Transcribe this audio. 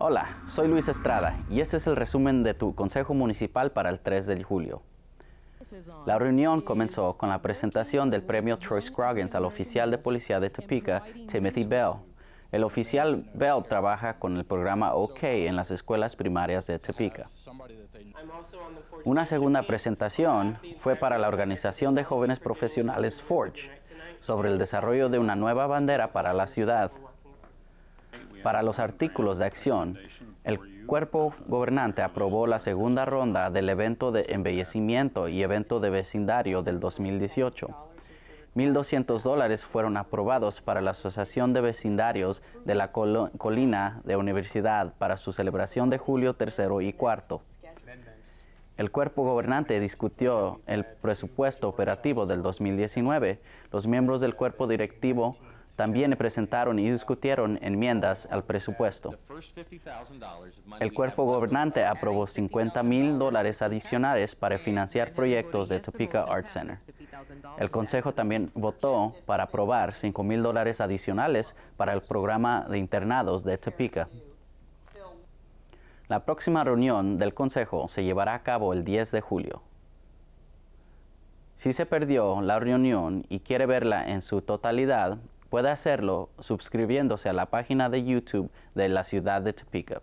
Hola, soy Luis Estrada y este es el resumen de tu Consejo Municipal para el 3 de julio. La reunión comenzó con la presentación del premio Troy Scroggins al oficial de policía de Topeka, Timothy Bell. El oficial Bell trabaja con el programa OK en las escuelas primarias de Topeka. Una segunda presentación fue para la organización de jóvenes profesionales Forge sobre el desarrollo de una nueva bandera para la ciudad para los artículos de acción, el cuerpo gobernante aprobó la segunda ronda del evento de embellecimiento y evento de vecindario del 2018. 1.200 dólares fueron aprobados para la Asociación de Vecindarios de la Colina de Universidad para su celebración de julio tercero y cuarto. El cuerpo gobernante discutió el presupuesto operativo del 2019. Los miembros del cuerpo directivo también presentaron y discutieron enmiendas al presupuesto. El cuerpo gobernante aprobó 50 mil dólares adicionales para financiar proyectos de Topeka Art Center. El Consejo también votó para aprobar $5,000 mil dólares adicionales para el programa de internados de Topeka. La próxima reunión del Consejo se llevará a cabo el 10 de julio. Si se perdió la reunión y quiere verla en su totalidad, Puede hacerlo suscribiéndose a la página de YouTube de la ciudad de Topeka.